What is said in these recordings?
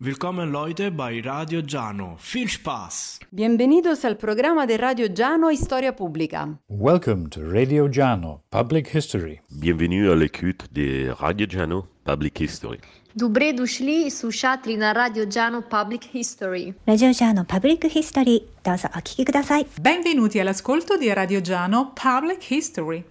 Willkommen Leute bei Radio Giano. Viel Spaß! Bienvenidos al programma del Radio Giano Historia Pubblica. Welcome to Radio Giano Public History. Bienvenue à l'écoute de Radio Giano Public History. Добре дошли и слушатели на Радио Public History. Радио Джано Public History, Benvenuti all'ascolto di Radio Giano Public History.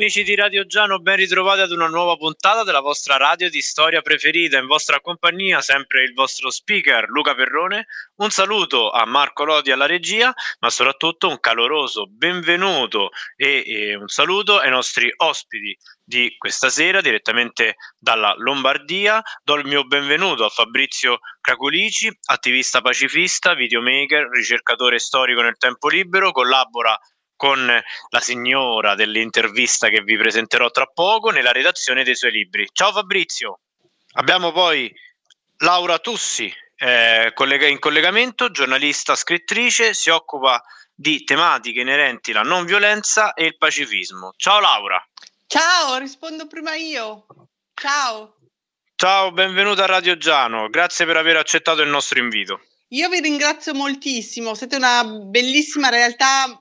Amici di Radio Giano, ben ritrovati ad una nuova puntata della vostra radio di storia preferita. In vostra compagnia, sempre il vostro speaker Luca Perrone. Un saluto a Marco Lodi alla regia, ma soprattutto un caloroso benvenuto e, e un saluto ai nostri ospiti di questa sera, direttamente dalla Lombardia. Do il mio benvenuto a Fabrizio Craculici, attivista pacifista, videomaker, ricercatore storico nel tempo libero, collabora con la signora dell'intervista che vi presenterò tra poco nella redazione dei suoi libri. Ciao Fabrizio. Abbiamo poi Laura Tussi eh, in collegamento, giornalista, scrittrice, si occupa di tematiche inerenti alla non violenza e il pacifismo. Ciao Laura. Ciao, rispondo prima io. Ciao. Ciao, benvenuta a Radio Giano, grazie per aver accettato il nostro invito. Io vi ringrazio moltissimo, siete una bellissima realtà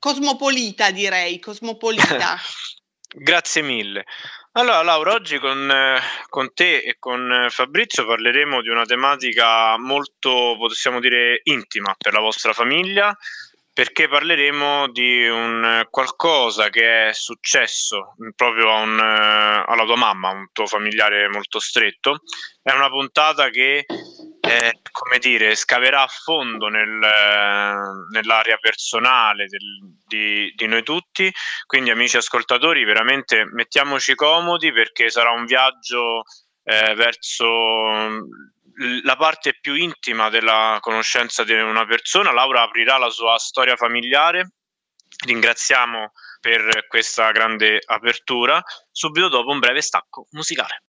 cosmopolita, direi, cosmopolita. Grazie mille. Allora Laura, oggi con, eh, con, te e con eh, Fabrizio parleremo di una tematica molto, possiamo dire, intima per la vostra famiglia, perché parleremo di un eh, qualcosa che è successo proprio un, alla tua mamma, un tuo familiare molto stretto. È una puntata che eh, come dire, scaverà a fondo nel, eh, nell'area personale del, di, di, noi tutti. Quindi, amici ascoltatori, veramente mettiamoci comodi perché sarà un viaggio eh, verso mm, la parte più intima della conoscenza di una persona. Laura aprirà la sua storia familiare. Ringraziamo per questa grande apertura. Subito dopo un breve stacco musicale.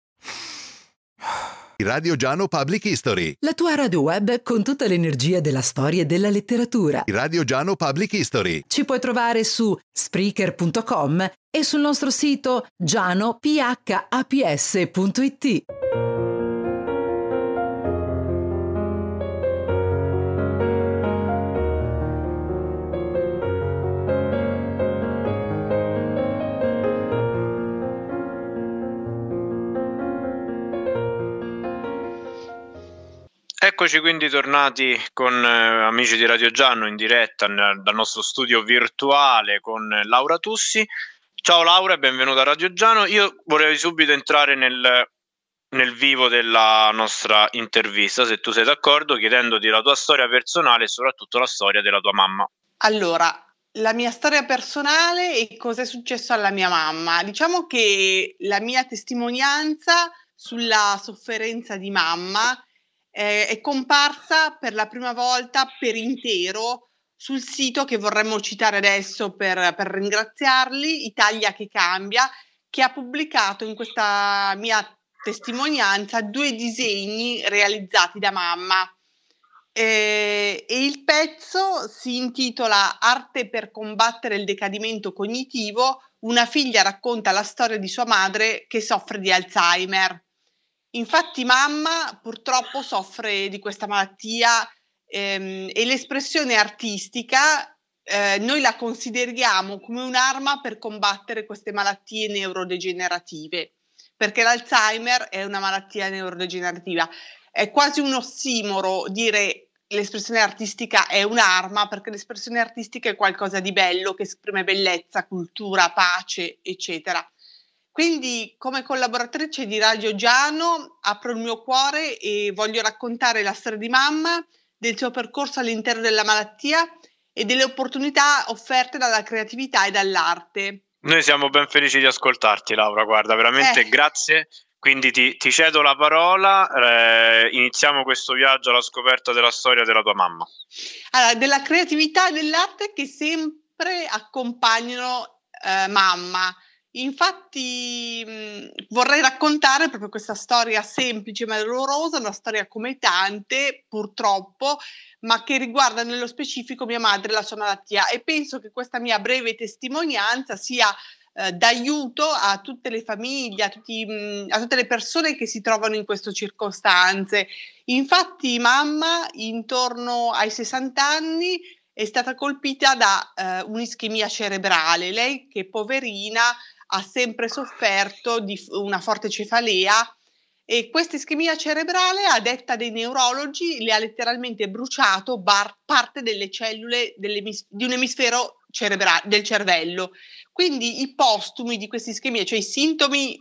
Radio Giano Public History. La tua radio web con tutta l'energia della storia e della letteratura. Radio Giano Public History. Ci puoi trovare su spreaker.com e sul nostro sito gianophaps.it. Eccoci quindi tornati con eh, amici di Radio Gianno in diretta n- dal nostro studio virtuale con Laura Tussi. Ciao Laura e benvenuta a Radio Giano. Io vorrei subito entrare nel, nel vivo della nostra intervista, se tu sei d'accordo, chiedendoti la tua storia personale e soprattutto la storia della tua mamma. Allora, la mia storia personale e cosa è successo alla mia mamma. Diciamo che la mia testimonianza sulla sofferenza di mamma eh, è comparsa per la prima volta per intero sul sito che vorremmo citare adesso per, per ringraziarli, Italia che cambia, che ha pubblicato in questa mia testimonianza due disegni realizzati da mamma. Eh, e il pezzo si intitola Arte per combattere il decadimento cognitivo. Una figlia racconta la storia di sua madre che soffre di Alzheimer. Infatti mamma purtroppo soffre di questa malattia ehm, e l'espressione artistica eh, noi la consideriamo come un'arma per combattere queste malattie neurodegenerative, perché l'Alzheimer è una malattia neurodegenerativa. È quasi un ossimoro dire l'espressione artistica è un'arma perché l'espressione artistica è qualcosa di bello che esprime bellezza, cultura, pace, eccetera. Quindi come collaboratrice di Radio Giano apro il mio cuore e voglio raccontare la storia di mamma, del suo percorso all'interno della malattia e delle opportunità offerte dalla creatività e dall'arte. Noi siamo ben felici di ascoltarti Laura, guarda, veramente eh. grazie. Quindi ti, ti, cedo la parola, eh, iniziamo questo viaggio alla scoperta della storia della tua mamma. Allora, della creatività e dell'arte che sempre accompagnano eh, mamma Infatti mh, mhmm, vorrei raccontare proprio questa storia semplice ma dolorosa, una storia come tante purtroppo, ma che riguarda nello specifico mia madre e la sua malattia e penso che questa mia breve testimonianza sia eh, d'aiuto a tutte le famiglie, a, tutti, mh, mhmm, a tutte le persone che si trovano in queste circostanze. Infatti mamma intorno ai 60 anni è stata colpita da eh, un'ischemia cerebrale, lei che poverina ha sempre sofferto di una forte cefalea e questa ischemia cerebrale, a detta dei neurologi, le ha letteralmente bruciato bar- parte delle cellule di un emisfero cerebra- del cervello. Quindi i postumi di questa ischemia, cioè i sintomi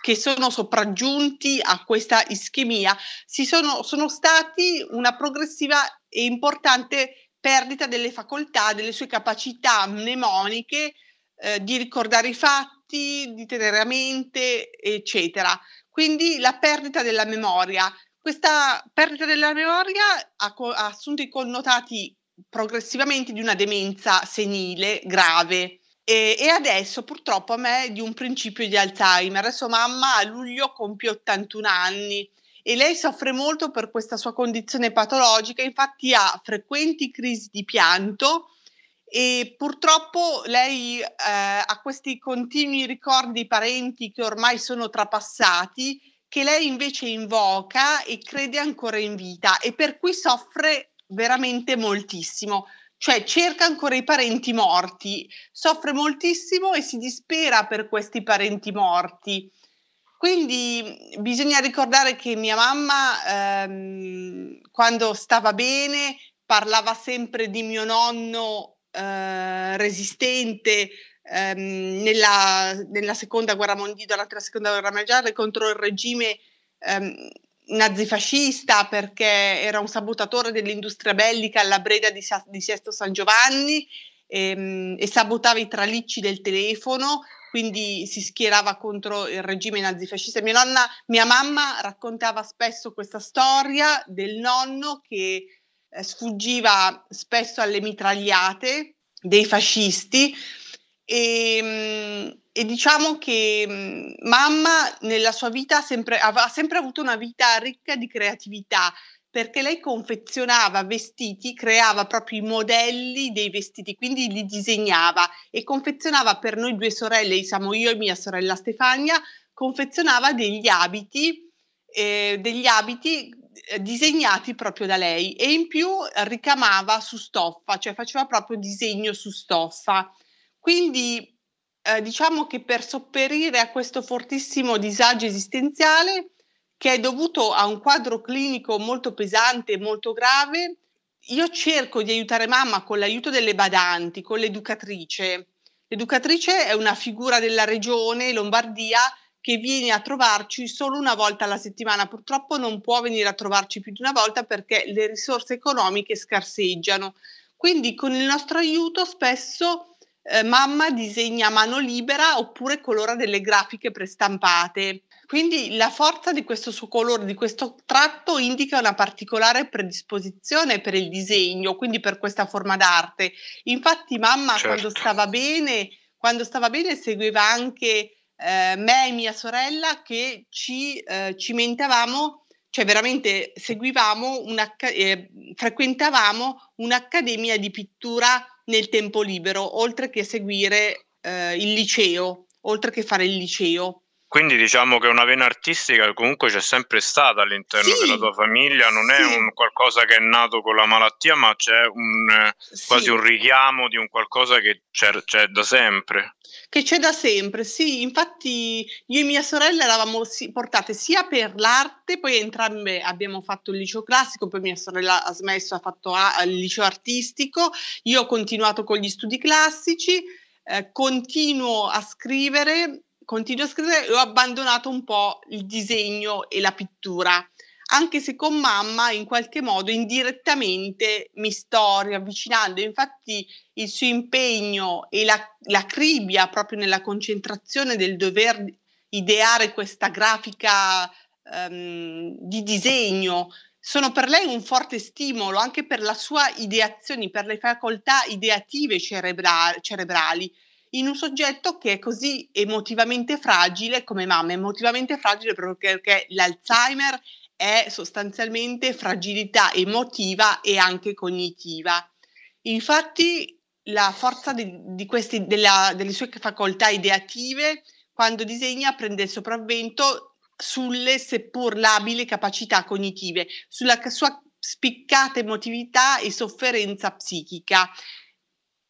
che sono sopraggiunti a questa ischemia, sono, sono stati una progressiva e importante perdita delle facoltà, delle sue capacità mnemoniche eh, di ricordare i fatti tutti, di tenere a mente, eccetera. Quindi la perdita della memoria. Questa perdita della memoria ha, co- ha assunto i connotati progressivamente di una demenza senile grave. E, e, adesso purtroppo a me è di un principio di Alzheimer. Adesso mamma a luglio compie 81 anni e lei soffre molto per questa sua condizione patologica, infatti ha frequenti crisi di pianto e purtroppo lei eh, ha questi continui ricordi parenti che ormai sono trapassati, che lei invece invoca e crede ancora in vita e per cui soffre veramente moltissimo, cioè cerca ancora i parenti morti, soffre moltissimo e si dispera per questi parenti morti. Quindi mm, bisogna ricordare che mia mamma ehm, quando stava bene parlava sempre di mio nonno eh, resistente ehm, nella, nella, seconda guerra mondiale, durante la seconda guerra mondiale contro il regime ehm, nazifascista perché era un sabotatore dell'industria bellica alla Breda di, Sa- di Sesto San Giovanni ehm, e sabotava i tralicci del telefono quindi si schierava contro il regime nazifascista. Mia, nonna, mia mamma raccontava spesso questa storia del nonno che eh, sfuggiva spesso alle mitragliate dei fascisti e, mm, e diciamo che mm, mamma nella sua vita sempre, aveva sempre avuto una vita ricca di creatività perché lei confezionava vestiti, creava proprio i modelli dei vestiti, quindi li disegnava e confezionava per noi due sorelle, siamo io e mia sorella Stefania, confezionava degli abiti, eh, degli abiti eh, disegnati proprio da lei e in più ricamava su stoffa, cioè faceva proprio disegno su stoffa. Quindi eh, diciamo che per sopperire a questo fortissimo disagio esistenziale che è dovuto a un quadro clinico molto pesante e molto grave, io cerco di aiutare mamma con l'aiuto delle badanti, con l'educatrice. L'educatrice è una figura della regione Lombardia che viene a trovarci solo una volta alla settimana. Purtroppo non può venire a trovarci più di una volta perché le risorse economiche scarseggiano. Quindi con il nostro aiuto spesso eh, mamma disegna a mano libera oppure colora delle grafiche prestampate. Quindi la forza di questo suo colore, di questo tratto, indica una particolare predisposizione per il disegno, quindi per questa forma d'arte. Infatti mamma certo. quando stava bene, quando stava bene seguiva anche eh, me e mia sorella che ci eh, cimentavamo, cioè veramente seguivamo, una, eh, frequentavamo un'accademia di pittura nel tempo libero, oltre che seguire eh, il liceo, oltre che fare il liceo. Quindi diciamo che una vena artistica comunque c'è sempre stata all'interno sì, della tua famiglia, non sì. è un qualcosa che è nato con la malattia, ma c'è un, sì. quasi un richiamo di un qualcosa che c'è, c'è da sempre che c'è da sempre, sì, infatti io e mia sorella eravamo portate sia per l'arte, poi entrambe abbiamo fatto il liceo classico, poi mia sorella ha smesso, ha fatto il liceo artistico, io ho continuato con gli studi classici, eh, continuo a scrivere continuo a scrivere e ho abbandonato un po' il disegno e la pittura, anche se con mamma in qualche modo indirettamente mi sto riavvicinando. Infatti il suo impegno e la, la cribia proprio nella concentrazione del dover ideare questa grafica um, di disegno sono per lei un forte stimolo anche per la sua ideazione, per le facoltà ideative cerebra- cerebrali in un soggetto che è così emotivamente fragile come mamma, emotivamente fragile proprio perché l'Alzheimer è sostanzialmente fragilità emotiva e anche cognitiva. Infatti la forza di, di questi, della, delle sue facoltà ideative quando disegna prende il sopravvento sulle seppur labili capacità cognitive, sulla sua spiccata emotività e sofferenza psichica.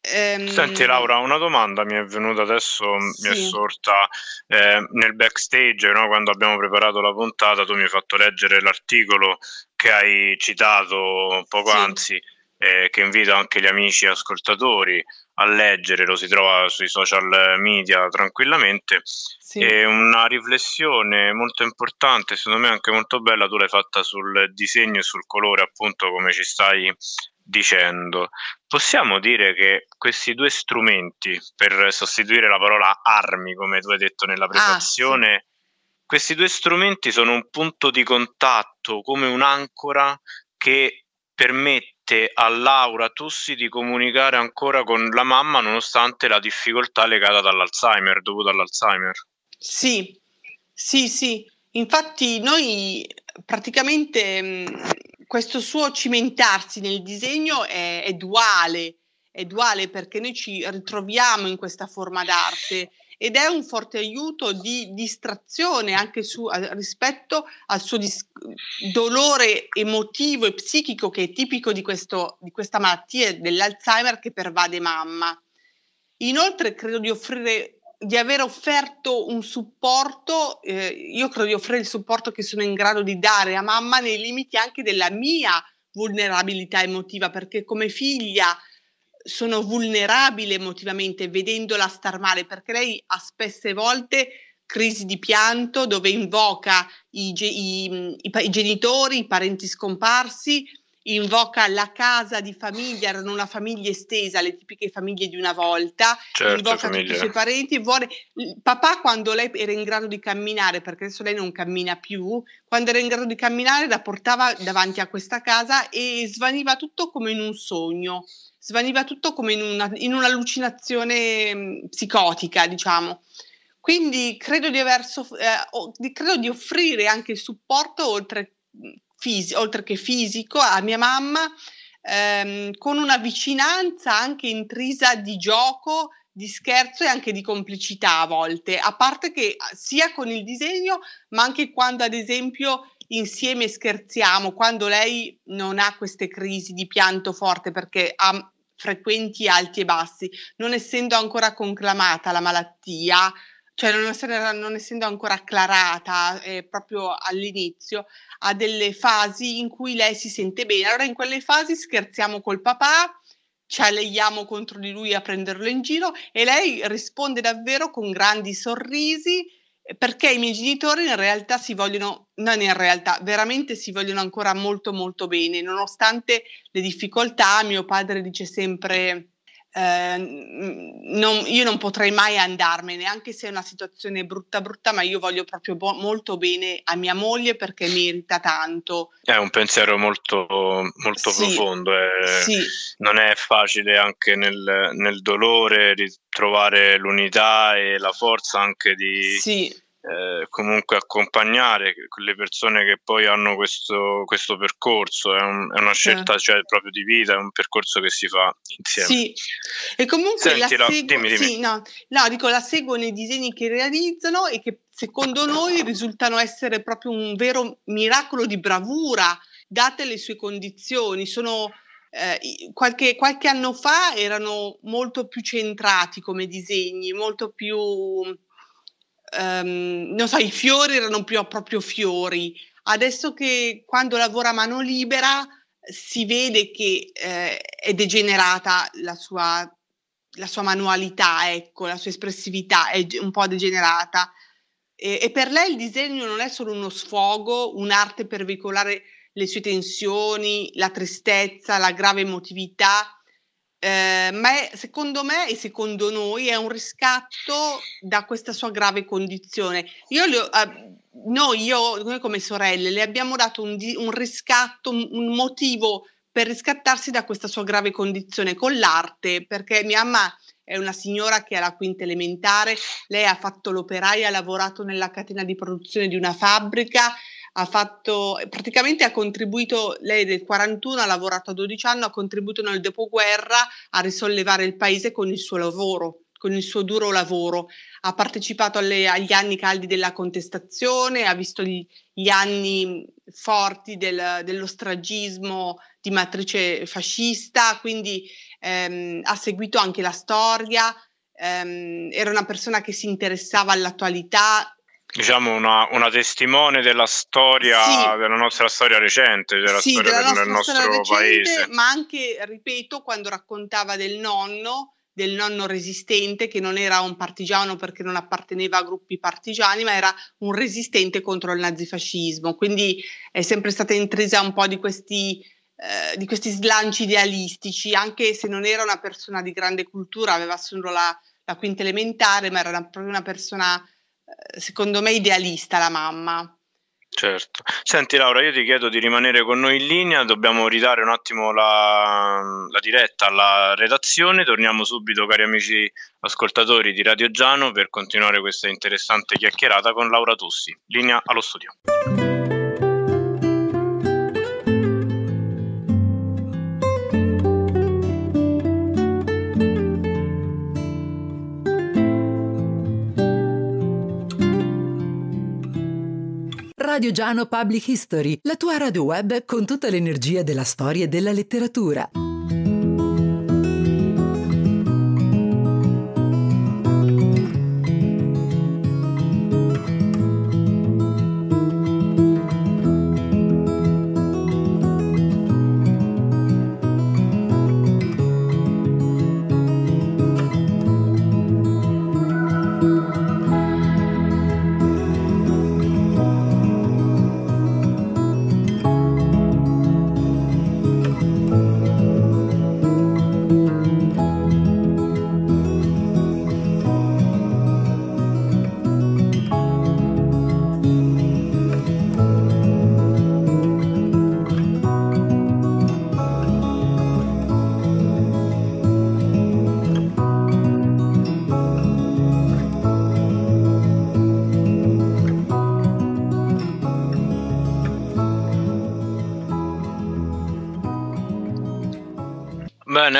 Ehm... Senti Laura, una domanda mi è venuta adesso, sì. mi è sorta eh, nel backstage, no? quando abbiamo preparato la puntata, tu mi hai fatto leggere l'articolo che hai citato poco sì. anzi, eh, che invito anche gli amici ascoltatori a leggere, lo si trova sui social media tranquillamente. Sì. E una riflessione molto importante, secondo me anche molto bella, tu l'hai fatta sul disegno e sul colore, appunto come ci stai dicendo. Possiamo dire che questi due strumenti, per sostituire la parola armi, come tu hai detto nella presentazione, ah, sì. questi due strumenti sono un punto di contatto, come un'ancora che permette a Laura Tussi di comunicare ancora con la mamma nonostante la difficoltà legata dall'Alzheimer, dovuta all'Alzheimer. Sì, sì, sì. Infatti noi praticamente mm, questo suo cimentarsi nel disegno è, è, duale, è duale perché noi ci ritroviamo in questa forma d'arte ed è un forte aiuto di distrazione anche su, a, rispetto al suo dis- dolore emotivo e psichico che è tipico di, questo, di questa malattia dell'Alzheimer che pervade mamma. Inoltre credo di offrire di aver offerto un supporto, eh, io credo di offrire il supporto che sono in grado di dare a mamma nei limiti anche della mia vulnerabilità emotiva, perché come figlia sono vulnerabile emotivamente vedendola star male, perché lei ha spesse volte crisi di pianto dove invoca i, i, i, i genitori, i parenti scomparsi, invoca la casa di famiglia, erano una famiglia estesa, le tipiche famiglie di una volta, certo, invoca famiglia. tutti i suoi parenti, vuole... papà quando lei era in grado di camminare, perché adesso lei non cammina più, quando era in grado di camminare la portava davanti a questa casa e svaniva tutto come in un sogno, svaniva tutto come in, una, in un'allucinazione mm, psicotica, diciamo. Quindi credo di, soff- eh, credo di offrire anche il supporto oltre mm, fisi- oltre che fisico a mia mamma, ehm, con una vicinanza anche intrisa di gioco, di scherzo e anche di complicità a volte, a parte che sia con il disegno, ma anche quando ad esempio insieme scherziamo, quando lei non ha queste crisi di pianto forte perché ha frequenti alti e bassi, non essendo ancora conclamata la malattia, cioè non essendo, non essendo ancora acclarata eh, proprio all'inizio, ha delle fasi in cui lei si sente bene. Allora in quelle fasi scherziamo col papà, ci alleiamo contro di lui a prenderlo in giro e lei risponde davvero con grandi sorrisi eh, perché i miei genitori in realtà si vogliono, non in realtà, veramente si vogliono ancora molto molto bene, nonostante le difficoltà, mio padre dice sempre eh, non, io non potrei mai andarmene, anche se è una situazione brutta brutta, ma io voglio proprio bo- molto bene a mia moglie perché merita tanto. È un pensiero molto, molto sì, profondo, eh, sì. non è facile anche nel, nel, dolore ritrovare l'unità e la forza anche di... Sì eh, comunque accompagnare le persone che poi hanno questo, questo percorso, è, un, è, una scelta ah. cioè, proprio di vita, è un percorso che si fa insieme. Sì, e comunque Senti, la, segu- dimmi, dimmi. Sì, no, no, dico, la seguo nei disegni che realizzano e che secondo noi risultano essere proprio un vero miracolo di bravura, date le sue condizioni, sono... Eh, qualche, qualche anno fa erano molto più centrati come disegni, molto più um, non so, i fiori erano più proprio fiori. Adesso che quando lavora a mano libera si vede che eh, è degenerata la sua, la sua, manualità, ecco, la sua espressività è un po' degenerata. E, e per lei il disegno non è solo uno sfogo, un'arte per veicolare le sue tensioni, la tristezza, la grave emotività, Ehm, ma è, secondo me e secondo noi è un riscatto da questa sua grave condizione. Io le, eh, noi, io, noi, come sorelle le abbiamo dato un, un riscatto, un motivo per riscattarsi da questa sua grave condizione con l'arte, perché mia mamma è una signora che è alla quinta elementare, lei ha fatto l'operaia, ha lavorato nella catena di produzione di una fabbrica, ha fatto, praticamente ha contribuito, lei del 41 ha lavorato a 12 anni, ha contribuito nel dopoguerra a risollevare il paese con il suo lavoro, con il suo duro lavoro. Ha partecipato alle, agli anni caldi della contestazione, ha visto gli, gli anni forti del, dello stragismo di matrice fascista, quindi ehm, ha seguito anche la storia, ehm, era una persona che si interessava all'attualità, diciamo una, una, testimone della storia sì. della nostra storia recente della sì, storia della del, del nostro paese ma anche ripeto quando raccontava del nonno del nonno resistente che non era un partigiano perché non apparteneva a gruppi partigiani ma era un resistente contro il nazifascismo quindi è sempre stata intrisa un po' di questi eh, di questi slanci idealistici, anche se non era una persona di grande cultura, aveva solo la, la quinta elementare, ma era una, proprio una persona secondo me, idealista la mamma. Certo. Senti Laura, io ti chiedo di rimanere con noi in linea, dobbiamo ridare un attimo la, la, diretta alla redazione, torniamo subito cari amici ascoltatori di Radio Giano per continuare questa interessante chiacchierata con Laura Tussi. Linea allo studio. Radio Giano Public History, la tua radio web con tutta l'energia della storia e della letteratura.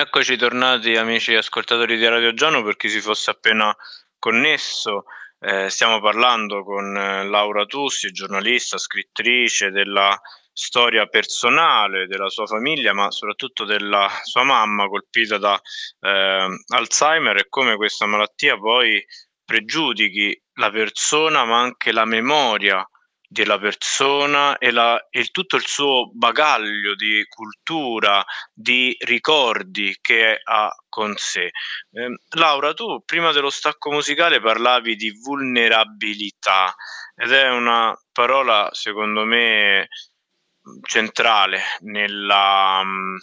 Eccoci tornati amici ascoltatori di Radio Giano per chi si fosse appena connesso. Eh, stiamo parlando con eh, Laura Tussi, giornalista, scrittrice della storia personale della sua famiglia, ma soprattutto della sua mamma colpita da eh, Alzheimer e come questa malattia poi pregiudichi la persona ma anche la memoria della persona e, la, e tutto il suo bagaglio di cultura, di ricordi che ha con sé. Eh, Laura, tu prima dello stacco musicale parlavi di vulnerabilità ed è una parola, secondo me, centrale nella, mm,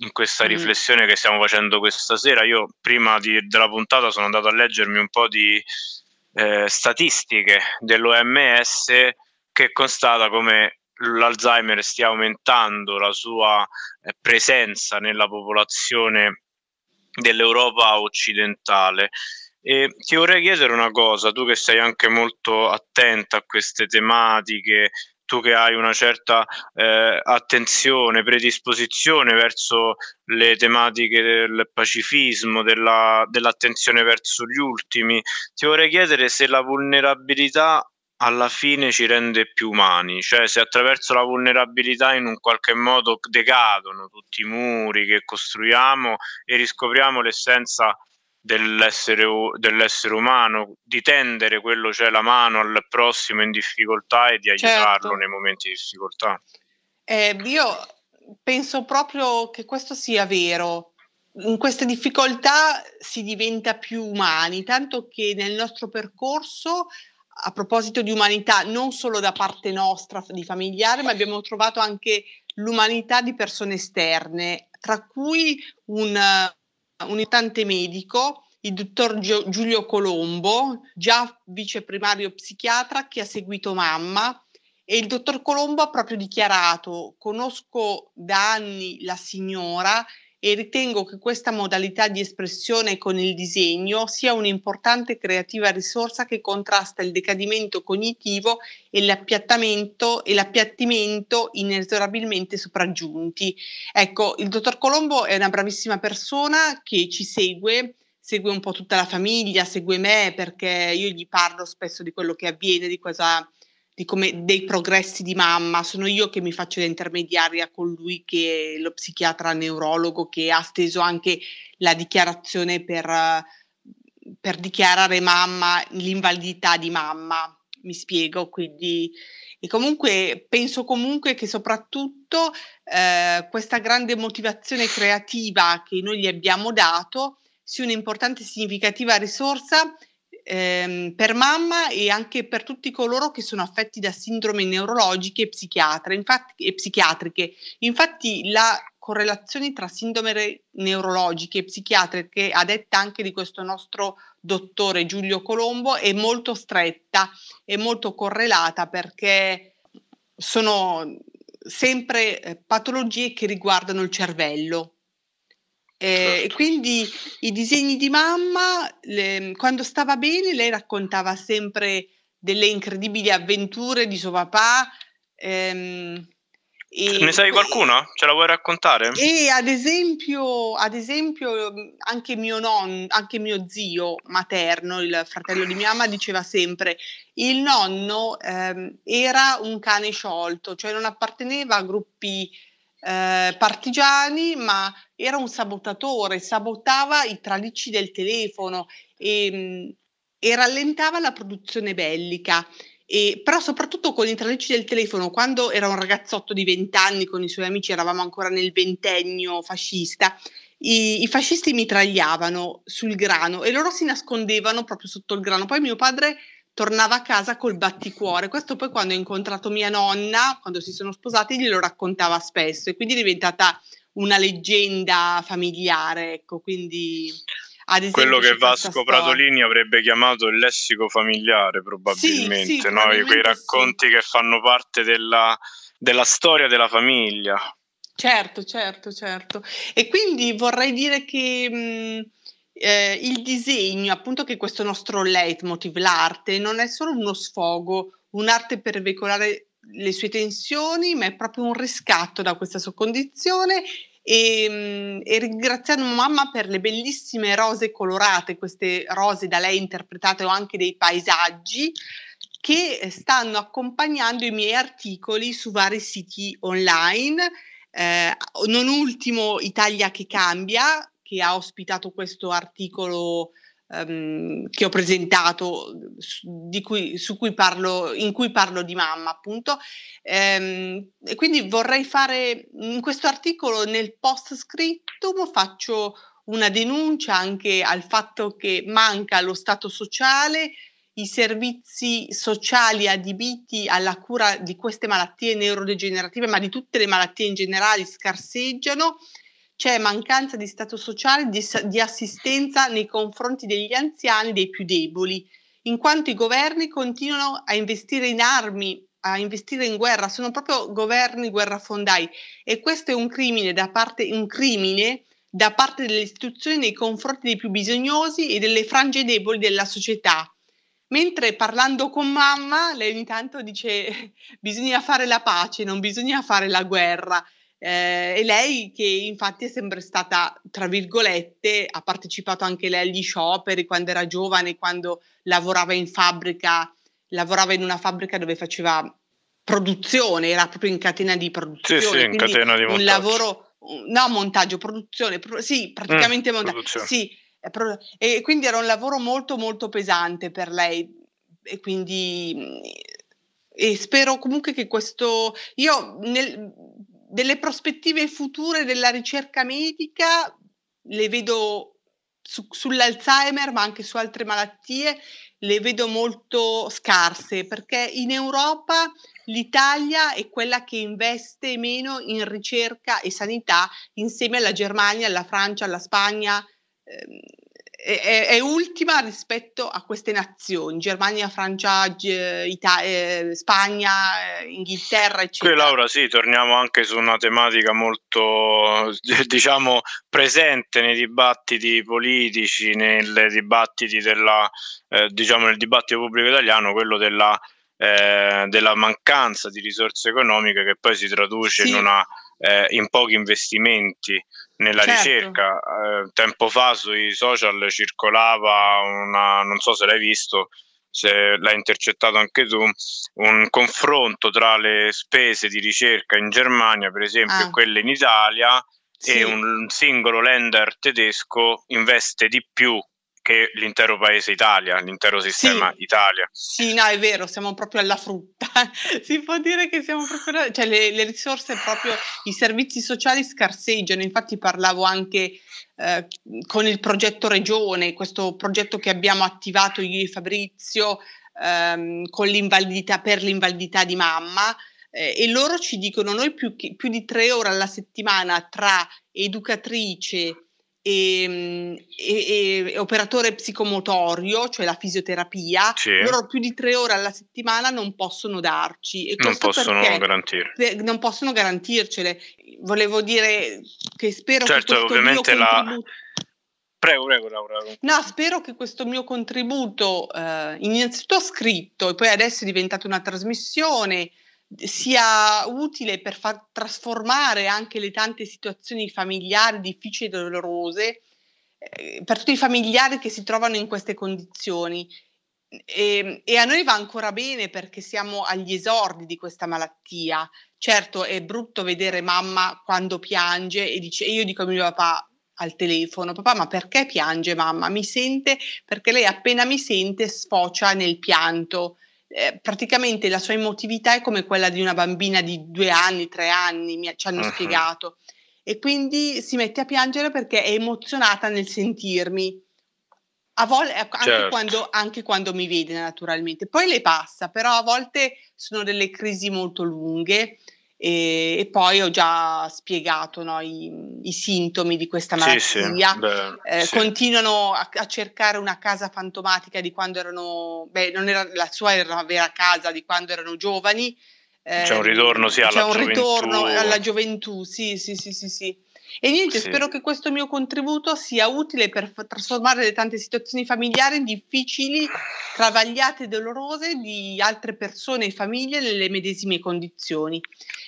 in questa mm. riflessione che stiamo facendo questa sera. Io prima di, della puntata sono andato a leggermi un po' di eh, statistiche dell'OMS che constata come l'Alzheimer stia aumentando la sua eh, presenza nella popolazione dell'Europa occidentale. E ti vorrei chiedere una cosa, tu che sei anche molto attenta a queste tematiche, tu che hai una certa eh, attenzione, predisposizione verso le tematiche del pacifismo, della, dell'attenzione verso gli ultimi, ti vorrei chiedere se la vulnerabilità alla fine ci rende più umani, cioè se attraverso la vulnerabilità in un qualche modo decadono tutti i muri che costruiamo e riscopriamo l'essenza dell'essere, dell'essere umano, di tendere quello, cioè la mano al prossimo in difficoltà e di certo. aiutarlo certo. nei momenti di difficoltà. Eh, io penso proprio che questo sia vero. In queste difficoltà si diventa più umani, tanto che nel nostro percorso a proposito di umanità, non solo da parte nostra di familiare, ma abbiamo trovato anche l'umanità di persone esterne, tra cui un, eh, un importante medico, il dottor Giulio Colombo, già vice primario psichiatra che ha seguito mamma. E il dottor Colombo ha proprio dichiarato: Conosco da anni la signora e ritengo che questa modalità di espressione con il disegno sia un'importante creativa risorsa che contrasta il decadimento cognitivo e l'appiattamento e l'appiattimento inesorabilmente sopraggiunti. Ecco, il dottor Colombo è una bravissima persona che ci segue segue un po' tutta la famiglia, segue me perché io gli parlo spesso di quello che avviene, di cosa di come, dei progressi di mamma, sono io che mi faccio da intermediaria con lui che è lo psichiatra neurologo che ha steso anche la dichiarazione per, per dichiarare mamma, l'invalidità di mamma, mi spiego, quindi e comunque penso comunque che soprattutto eh, questa grande motivazione creativa che noi gli abbiamo dato sia un'importante e significativa risorsa ehm, per mamma e anche per tutti coloro che sono affetti da sindrome neurologiche e, psichiatra, infatti, e psichiatriche. Infatti la correlazione tra sindrome neurologiche e psichiatriche, a detta anche di questo nostro dottore Giulio Colombo, è molto stretta, e molto correlata perché sono sempre eh, patologie che riguardano il cervello. Eh, certo. E quindi i disegni di mamma, le, quando stava bene, lei raccontava sempre delle incredibili avventure di suo papà. Ehm, e, ne sai qualcuno? Ce la vuoi raccontare? E ad esempio, ad esempio mm, anche, mio nonno, anche mio zio materno, il fratello di mia mamma, diceva sempre: il nonno ehm, era un cane sciolto, cioè non apparteneva a gruppi eh, partigiani, ma era un sabotatore, sabotava i tralicci del telefono e, mm, e rallentava la produzione bellica. E, però soprattutto con i tralicci del telefono, quando era un ragazzotto di 20 anni con i suoi amici, eravamo ancora nel ventennio fascista, i, i, fascisti mitragliavano sul grano e loro si nascondevano proprio sotto il grano. Poi mio padre tornava a casa col batticuore. Questo poi quando ho incontrato mia nonna, quando si sono sposati, glielo raccontava spesso e quindi è diventata una leggenda familiare, ecco, quindi... Esempio, quello che Vasco storia. Pratolini avrebbe chiamato il lessico familiare, probabilmente, sì, sì, no? quei racconti sì. che fanno parte della, della, storia della famiglia. Certo, certo, certo. E quindi vorrei dire che... Mh, eh, il disegno, appunto che questo nostro leitmotiv, l'arte, non è solo uno sfogo, un'arte per veicolare le sue tensioni, ma è proprio un riscatto da questa sua condizione e, mm, e, ringraziando mamma per le bellissime rose colorate, queste rose da lei interpretate o anche dei paesaggi che stanno accompagnando i miei articoli su vari siti online. Eh, non ultimo Italia che cambia, che ha ospitato questo articolo um, che ho presentato, cui, cui parlo, in cui parlo di mamma, appunto. Um, e quindi vorrei fare in questo articolo, nel post scriptum, faccio una denuncia anche al fatto che manca lo Stato sociale, i servizi sociali adibiti alla cura di queste malattie neurodegenerative, ma di tutte le malattie in generale, scarseggiano c'è mancanza di stato sociale di, di assistenza nei confronti degli anziani e dei più deboli, in quanto i governi continuano a investire in armi, a investire in guerra, sono proprio governi guerrafondai e questo è un crimine da parte, un crimine da parte delle istituzioni nei confronti dei più bisognosi e delle frange deboli della società. Mentre parlando con mamma, lei ogni tanto dice bisogna fare la pace, non bisogna fare la guerra. Eh, e lei che infatti è sempre stata, tra virgolette, ha partecipato anche lei agli scioperi quando era giovane, quando lavorava in fabbrica, lavorava in una fabbrica dove faceva produzione, era proprio in catena di produzione. Sì, sì, in catena di montaggio. Un lavoro, no, montaggio, produzione, pro, sì, praticamente mm, montaggio. Sì, pro, e quindi era un lavoro molto molto pesante per lei e quindi e spero comunque che questo io nel, delle prospettive future della ricerca medica le vedo su, sull'Alzheimer, ma anche su altre malattie, le vedo molto scarse perché in Europa l'Italia è quella che investe meno in ricerca e sanità insieme alla Germania, alla Francia, alla Spagna. Ehm, è, è, ultima rispetto a queste nazioni, Germania, Francia, Ita- eh, Spagna, eh, Inghilterra, eccetera. Qui Laura, sì, torniamo anche su una tematica molto, diciamo, presente nei dibattiti politici, nei dibattiti della, eh, diciamo, nel dibattito pubblico italiano, quello della eh, della mancanza di risorse economiche che poi si traduce sì. in, una, eh, in, pochi investimenti nella certo. ricerca. Eh, tempo fa sui social circolava una, non so se l'hai visto, se l'hai intercettato anche tu, un confronto tra le spese di ricerca in Germania, per esempio, ah. e quelle in Italia, sì. e un singolo lender tedesco investe di più che l'intero paese Italia, l'intero sistema sì, Italia. Sì, no, è vero, siamo proprio alla frutta. si può dire che siamo proprio... alla cioè le, le risorse, proprio i servizi sociali scarseggiano. Infatti parlavo anche eh, con il progetto Regione, questo progetto che abbiamo attivato io e Fabrizio ehm, l'invalidità, per l'invalidità di mamma. Eh, e loro ci dicono, noi più, che, più di tre ore alla settimana tra educatrice, Ehm, e, e, e, operatore psicomotorio, cioè la fisioterapia, sì. loro più di tre ore alla settimana non possono darci. E non possono garantire. Per, non possono garantircele. Volevo dire che spero certo, che ovviamente la... Contributo... Prego, prego, Laura. No, spero che questo mio contributo, eh, innanzitutto scritto, e poi adesso è diventata una trasmissione, sia utile per far trasformare anche le tante situazioni familiari difficili e dolorose eh, per tutti i familiari che si trovano in queste condizioni. E, ehm, e, a noi va ancora bene perché siamo agli esordi di questa malattia. Certo, è brutto vedere mamma quando piange e dice, e io dico a mio papà al telefono, papà, ma perché piange mamma? Mi sente perché lei appena mi sente sfocia nel pianto eh, praticamente la sua emotività è come quella di una bambina di due anni, tre anni, mi, ci hanno uh-huh. spiegato. E quindi si mette a piangere perché è emozionata nel sentirmi. A volte, ecco, anche, certo. quando, anche quando mi vede naturalmente. Poi le passa, però a volte sono delle crisi molto lunghe, e, e poi ho già spiegato no, i, i, sintomi di questa malattia. Sì, sì, beh, eh, sì. Continuano a, a, cercare una casa fantomatica di quando erano, beh, non era, la sua era una vera casa di quando erano giovani. Eh, c'è un eh, ritorno, sì, alla, c'è un gioventù. ritorno alla gioventù, sì, sì, sì, sì. sì. E niente, sì. spero che questo mio contributo sia utile per f- trasformare le tante situazioni familiari in difficili, travagliate e dolorose di altre persone e famiglie nelle medesime condizioni.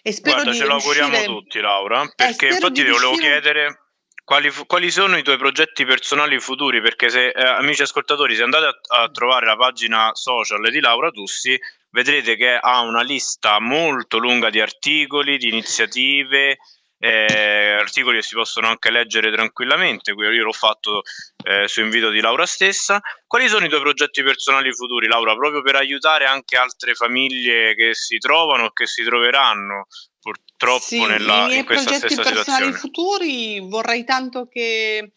E spero Guarda, di ce riuscire... lo auguriamo tutti, Laura, eh, perché eh, infatti ti volevo chiedere quali, quali, sono i tuoi progetti personali futuri? Perché se, eh, amici ascoltatori, se andate a, a, trovare la pagina social di Laura Tussi, vedrete che ha una lista molto lunga di articoli, di iniziative, eh, articoli che si possono anche leggere tranquillamente, io l'ho fatto eh, su invito di Laura stessa. Quali sono i tuoi progetti personali futuri, Laura, proprio per aiutare anche altre famiglie che si trovano o che si troveranno purtroppo sì, nella, in questa stessa situazione? I personali futuri vorrei tanto che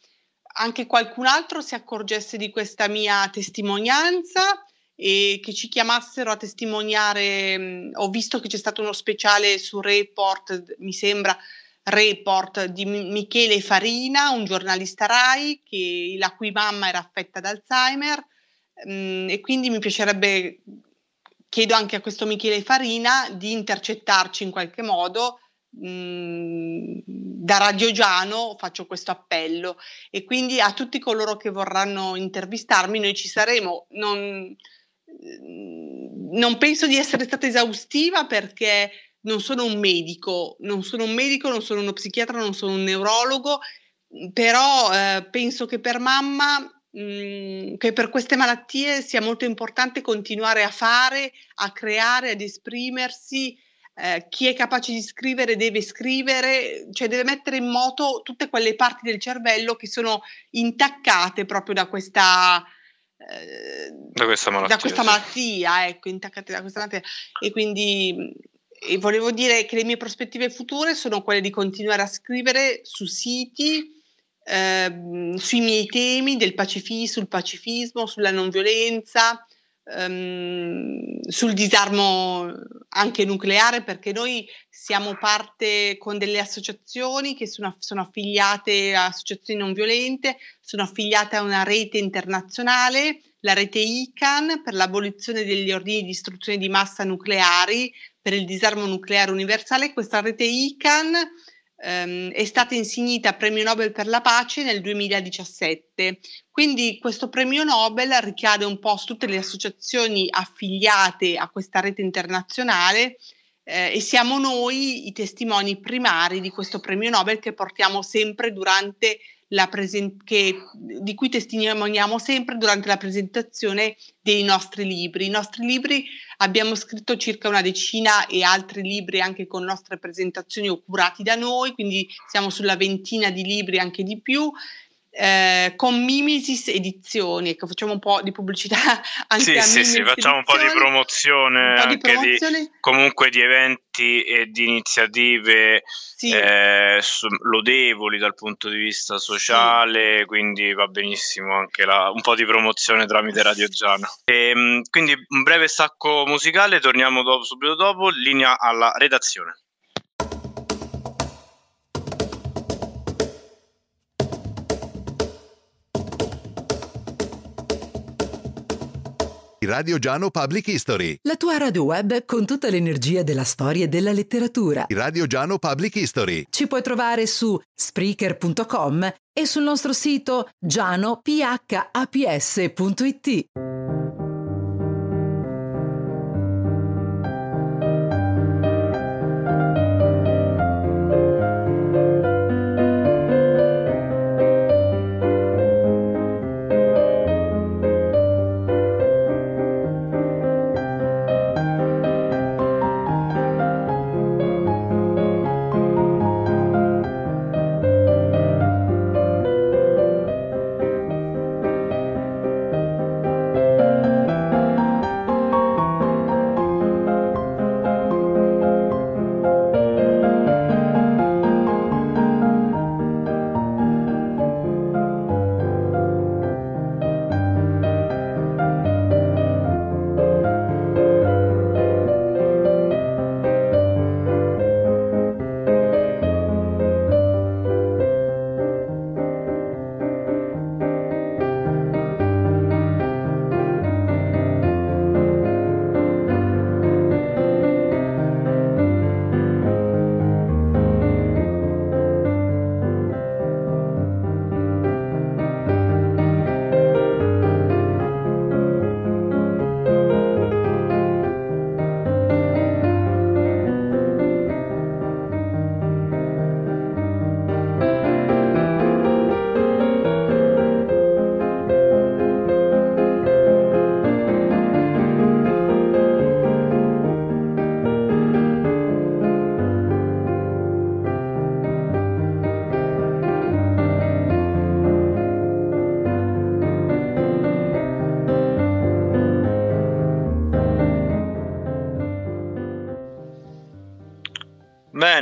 anche qualcun altro si accorgesse di questa mia testimonianza e che ci chiamassero a testimoniare. Mm, ho visto che c'è stato uno speciale su Report, mi sembra, report di Michele Farina, un giornalista RAI, che, la cui mamma era affetta da Alzheimer mm, e quindi mi piacerebbe, chiedo anche a questo Michele Farina di intercettarci in qualche modo. Mm, da Radio Giano faccio questo appello e quindi a tutti coloro che vorranno intervistarmi noi ci saremo. Non, mm, non penso di essere stata esaustiva perché non sono un medico, non sono un medico, non sono uno psichiatra, non sono un neurologo, mm, però eh, penso che per mamma, mh, mm, che per queste malattie sia molto importante continuare a fare, a creare, ad esprimersi. Eh, chi è capace di scrivere deve scrivere, cioè deve mettere in moto tutte quelle parti del cervello che sono intaccate proprio da questa, eh, da questa malattia, da questa malattia ecco, intaccate da questa malattia. E quindi mm, e volevo dire che le mie prospettive future sono quelle di continuare a scrivere su siti, ehm, sui miei temi del pacifismo, sul pacifismo, sulla non violenza, ehm, sul disarmo anche nucleare, perché noi siamo parte con delle associazioni che sono, sono affiliate a associazioni non violente, sono affiliate a una rete internazionale la rete ICAN per l'abolizione degli ordini di distruzione di massa nucleari per il disarmo nucleare universale, questa rete ICAN ehm, è stata insignita premio Nobel per la pace nel 2017. Quindi questo premio Nobel ricade un po' su tutte le associazioni affiliate a questa rete internazionale eh, e siamo noi i testimoni primari di questo premio Nobel che portiamo sempre durante presen- che, di cui testimoniamo sempre durante la presentazione dei nostri libri. I nostri libri abbiamo scritto circa una decina e altri libri anche con nostre presentazioni o curati da noi, quindi siamo sulla ventina di libri anche di più eh, con Mimesis Edizioni, ecco, facciamo un po' di pubblicità anche sì, a Sì, sì, facciamo un po' di promozione, po di promozione. Di, comunque di eventi e di iniziative sì. eh, lodevoli dal punto di vista sociale, sì. quindi va benissimo anche la, un po' di promozione tramite Radio Giano. E, ehm, quindi un breve stacco musicale, torniamo dopo, subito dopo, linea alla redazione. Radio Giano Public History. La tua radio web con tutta l'energia della storia e della letteratura. Radio Giano Public History. Ci puoi trovare su spreaker.com e sul nostro sito gianophaps.it.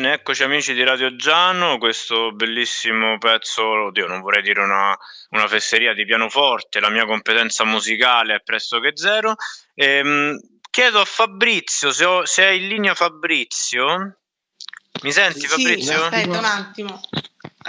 Bene, eccoci amici di Radio Giano, questo bellissimo pezzo, oddio non vorrei dire una, una fesseria di pianoforte, la mia competenza musicale è pressoché zero. Ehm, chiedo a Fabrizio, se, ho, se, è in linea Fabrizio, mi senti sì, Fabrizio? aspetta un attimo.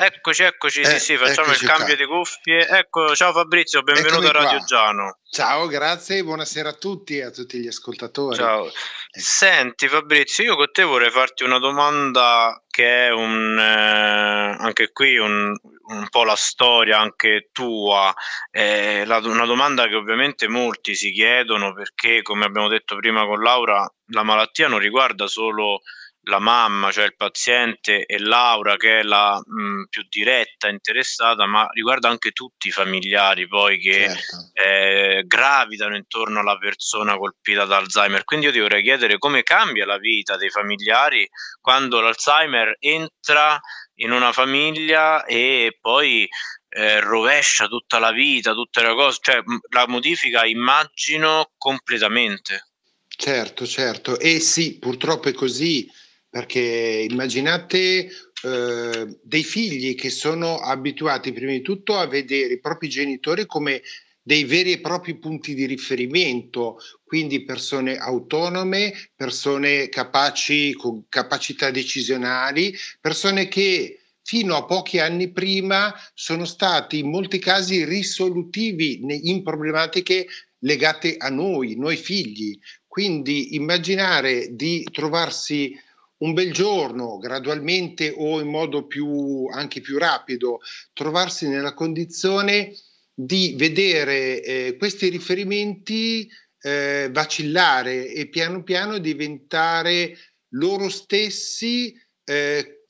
Eccoci, eccoci, eh, sì, sì, facciamo il cambio qua. di cuffie. Ecco, ciao Fabrizio, benvenuto a Radio Giano. Ciao, grazie, buonasera a tutti e a tutti gli ascoltatori. Ciao. Ecco. Senti Fabrizio, io con te vorrei farti una domanda che è un, eh, anche qui un, un, po' la storia anche tua, eh, la, una domanda che ovviamente molti si chiedono perché, come abbiamo detto prima con Laura, la malattia non riguarda solo la mamma, cioè il paziente, e Laura, che è la mh, più diretta interessata, ma riguarda anche tutti i familiari poi che certo. eh, gravitano intorno alla persona colpita da Alzheimer. Quindi io ti vorrei chiedere come cambia la vita dei familiari quando l'Alzheimer entra in una famiglia e poi eh, rovescia tutta la vita, tutte le cose, cioè la modifica immagino completamente. Certo, certo, e sì, purtroppo è così perché immaginate eh, dei figli che sono abituati prima di tutto a vedere i propri genitori come dei veri e propri punti di riferimento, quindi persone autonome, persone capaci, con capacità decisionali, persone che fino a pochi anni prima sono stati in molti casi risolutivi in problematiche legate a noi, noi figli. Quindi immaginare di trovarsi un bel giorno, gradualmente o in modo più, anche più rapido, trovarsi nella condizione di vedere eh, questi riferimenti eh, vacillare e piano piano diventare loro stessi, eh,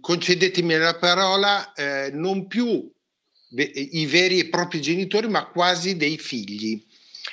concedetemi la parola, eh, non più i veri e propri genitori, ma quasi dei figli.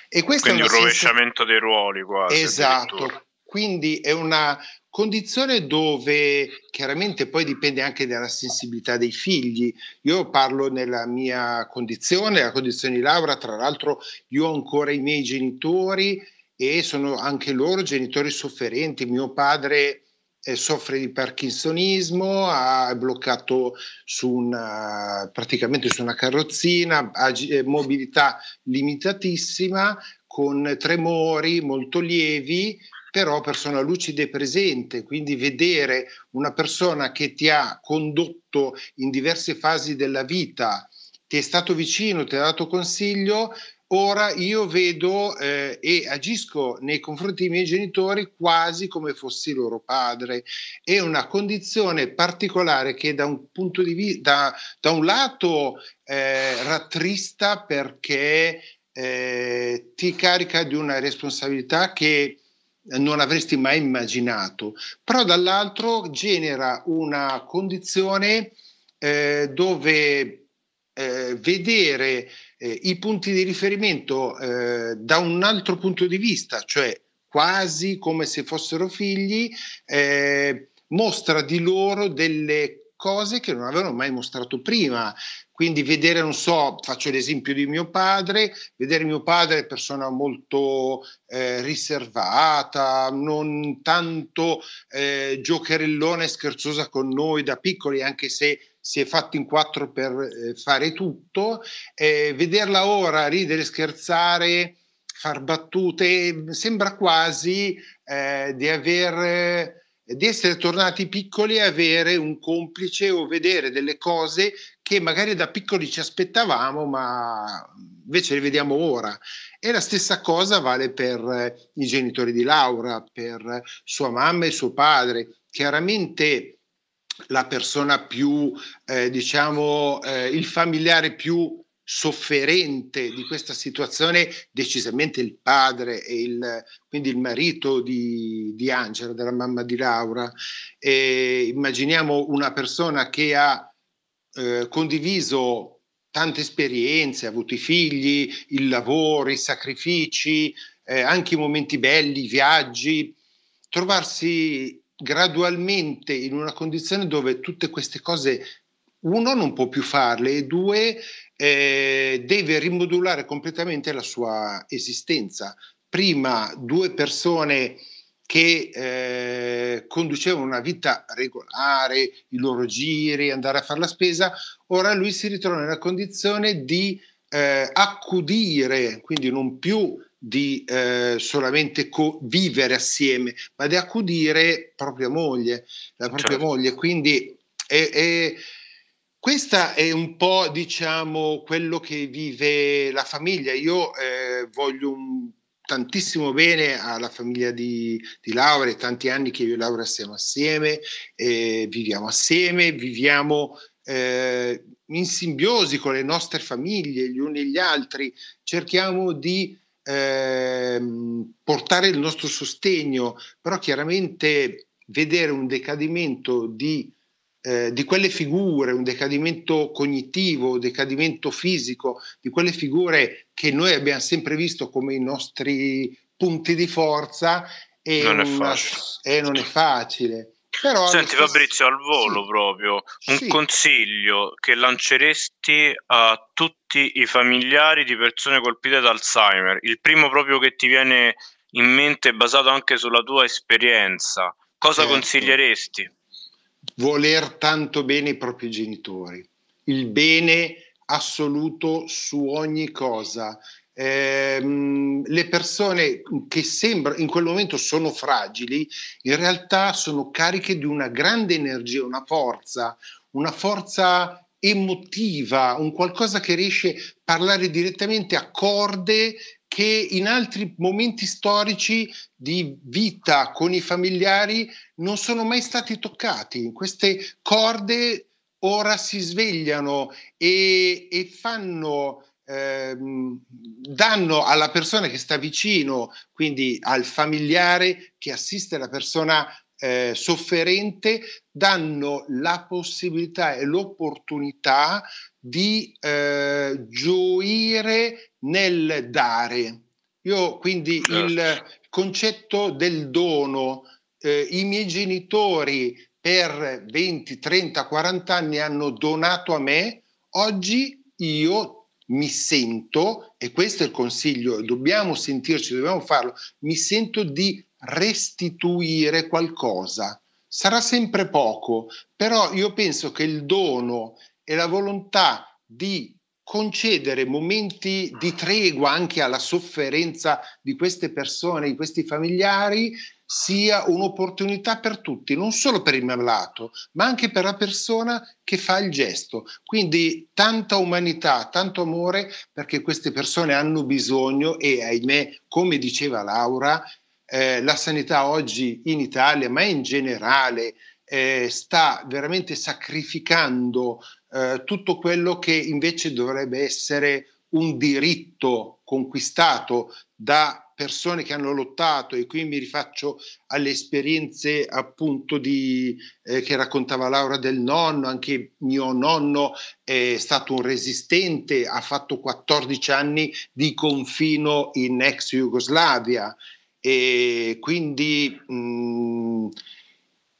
E questo Quindi è un rovesciamento senso... dei ruoli quasi. Esatto. Quindi è una condizione dove chiaramente poi dipende anche dalla sensibilità dei figli. Io parlo nella mia condizione, la condizione di Laura, tra l'altro io ho ancora i miei genitori e sono anche loro genitori sofferenti. Mio padre eh, soffre di parkinsonismo, è bloccato su una, praticamente su una carrozzina, ha eh, mobilità limitatissima, con tremori molto lievi però persona lucida e presente, quindi vedere una persona che ti ha condotto in diverse fasi della vita, ti è stato vicino, ti ha dato consiglio, ora io vedo eh, e agisco nei confronti dei miei genitori quasi come fossi loro padre. È una condizione particolare che da un punto di vista, da, da un lato eh, rattrista perché eh, ti carica di una responsabilità che non avresti mai immaginato, però dall'altro genera una condizione eh, dove eh, vedere eh, i punti di riferimento eh, da un altro punto di vista, cioè quasi come se fossero figli, eh, mostra di loro delle cose che non avevano mai mostrato prima. Quindi vedere, non so, faccio l'esempio di mio padre, vedere mio padre persona molto eh, riservata, non tanto eh, giocherellona e scherzosa con noi da piccoli, anche se si è fatti in quattro per eh, fare tutto, eh, vederla ora ridere, scherzare, far battute, sembra quasi eh, di aver di essere tornati piccoli e avere un complice o vedere delle cose che magari da piccoli ci aspettavamo, ma invece le vediamo ora. E la stessa cosa vale per eh, i genitori di Laura, per eh, sua mamma e suo padre. Chiaramente la persona più, eh, diciamo, eh, il familiare più sofferente di questa situazione decisamente il padre e il, quindi il marito di, di Angela, della mamma di Laura. E immaginiamo una persona che ha eh, condiviso tante esperienze, ha avuto i figli, il lavoro, i sacrifici, eh, anche i momenti belli, i viaggi, trovarsi gradualmente in una condizione dove tutte queste cose uno non può più farle e due eh, deve rimodulare completamente la sua esistenza. Prima due persone che eh, conducevano una vita regolare, i loro giri, andare a fare la spesa, ora lui si ritrova nella condizione di eh, accudire, quindi non più di eh, solamente co- vivere assieme, ma di accudire propria moglie, la propria certo. moglie. Quindi è, è questa è un po', diciamo, quello che vive la famiglia. Io eh, voglio un, tantissimo bene alla famiglia di, di Laura, è tanti anni che io e Laura siamo assieme, eh, viviamo assieme, viviamo eh, in simbiosi con le nostre famiglie, gli uni e gli altri, cerchiamo di ehm, portare il nostro sostegno, però chiaramente vedere un decadimento di eh, di quelle figure, un decadimento cognitivo, un decadimento fisico, di quelle figure che noi abbiamo sempre visto come i nostri punti di forza e non, una, è, facile. E non è facile. Però Senti stesso... Fabrizio, al volo sì. proprio, un sì. consiglio che lanceresti a tutti i familiari di persone colpite da Alzheimer, il primo proprio che ti viene in mente basato anche sulla tua esperienza, cosa certo. consiglieresti? voler tanto bene i propri genitori, il bene assoluto su ogni cosa. Eh, le persone che sembra in quel momento sono fragili, in realtà sono cariche di una grande energia, una forza, una forza emotiva, un qualcosa che riesce a parlare direttamente a corde che in altri momenti storici di vita con i familiari non sono mai stati toccati. Queste corde ora si svegliano e, e fanno, ehm, danno alla persona che sta vicino, quindi al familiare che assiste la persona eh, sofferente danno la possibilità e l'opportunità di eh, gioire nel dare. Io quindi il certo. concetto del dono, eh, i miei genitori per 20, 30, 40 anni hanno donato a me, oggi io mi sento, e questo è il consiglio, dobbiamo sentirci, dobbiamo farlo, mi sento di restituire qualcosa. Sarà sempre poco, però io penso che il dono e la volontà di concedere momenti di tregua anche alla sofferenza di queste persone, di questi familiari, sia un'opportunità per tutti, non solo per il malato, ma anche per la persona che fa il gesto. Quindi tanta umanità, tanto amore, perché queste persone hanno bisogno e, ahimè, come diceva Laura, eh, la sanità oggi in Italia, ma in generale, eh, sta veramente sacrificando eh, tutto quello che invece dovrebbe essere un diritto conquistato da persone che hanno lottato e qui mi rifaccio alle esperienze appunto di, eh, che raccontava Laura del nonno, anche mio nonno è stato un resistente, ha fatto 14 anni di confino in ex Jugoslavia e quindi mh, mm,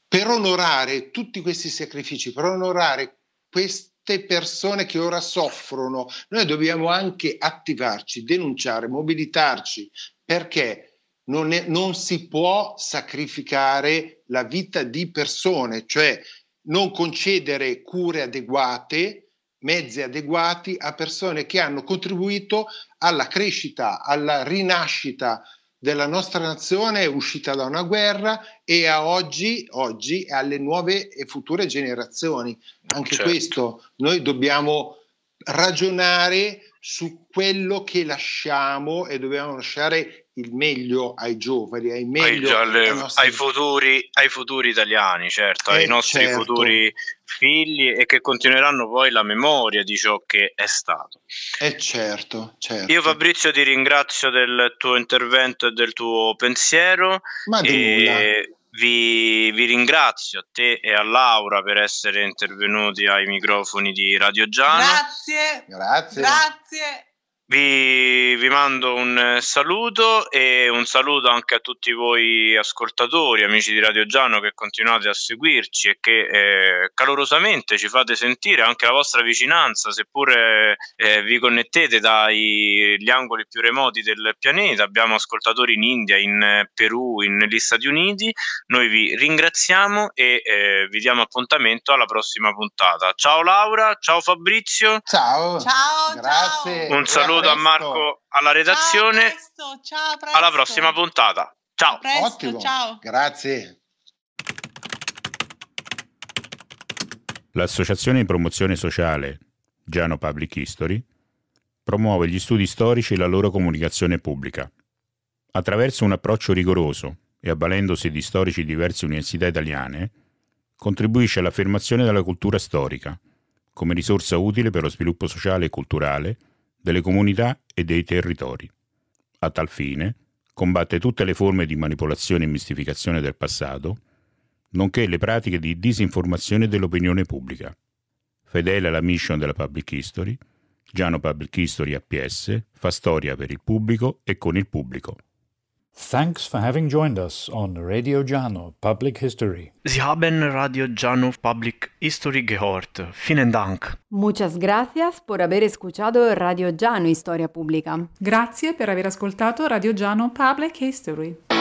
per onorare tutti questi sacrifici, per onorare queste persone che ora soffrono, noi dobbiamo anche attivarci, denunciare, mobilitarci, perché non, è, non si può sacrificare la vita di persone, cioè non concedere cure adeguate, mezzi adeguati a persone che hanno contribuito alla crescita, alla rinascita della nostra nazione uscita da una guerra e a oggi, oggi alle nuove e future generazioni. Anche certo. questo, noi dobbiamo ragionare su quello che lasciamo e dobbiamo lasciare il meglio ai giovani, ai, meglio ai, alle, ai, futuri, ai futuri italiani, certo, eh, ai nostri certo. futuri figli e che continueranno poi la memoria di ciò che è stato. E eh, certo, certo. Io Fabrizio ti ringrazio del tuo intervento e del tuo pensiero. Ma e... Vi, vi, ringrazio a te e a Laura per essere intervenuti ai microfoni di Radio Giano. Grazie. Grazie. Grazie. Vi, vi, mando un eh, saluto e un saluto anche a tutti voi ascoltatori, amici di Radio Giano che continuate a seguirci e che eh, calorosamente ci fate sentire anche la vostra vicinanza, seppur eh, eh vi connettete dagli angoli più remoti del pianeta. Abbiamo ascoltatori in India, in eh, Perù, in, negli Stati Uniti. Noi vi ringraziamo e eh, vi diamo appuntamento alla prossima puntata. Ciao Laura, ciao Fabrizio. Ciao. Ciao. Grazie. Un saluto saluto a Marco alla redazione. A presto, ciao, presto. Alla prossima puntata. Ciao. Presto, Ottimo. Ciao. Grazie. L'Associazione di Promozione Sociale Giano Public History promuove gli studi storici e la loro comunicazione pubblica. Attraverso un approccio rigoroso e avvalendosi di storici di diverse università italiane, contribuisce all'affermazione della cultura storica, come risorsa utile per lo sviluppo sociale e culturale delle comunità e dei territori. A tal fine, combatte tutte le forme di manipolazione e mistificazione del passato, nonché le pratiche di disinformazione dell'opinione pubblica. Fedele alla mission della Public History, Giano Public History APS fa storia per il pubblico e con il pubblico. Thanks for having joined us on Radio Giano Public History. Sie haben Radio Giano Public History gehört. Vielen Dank. Muchas gracias por haber escuchado Radio Giano Historia Pública. Grazie per aver ascoltato Radio Giano Public History.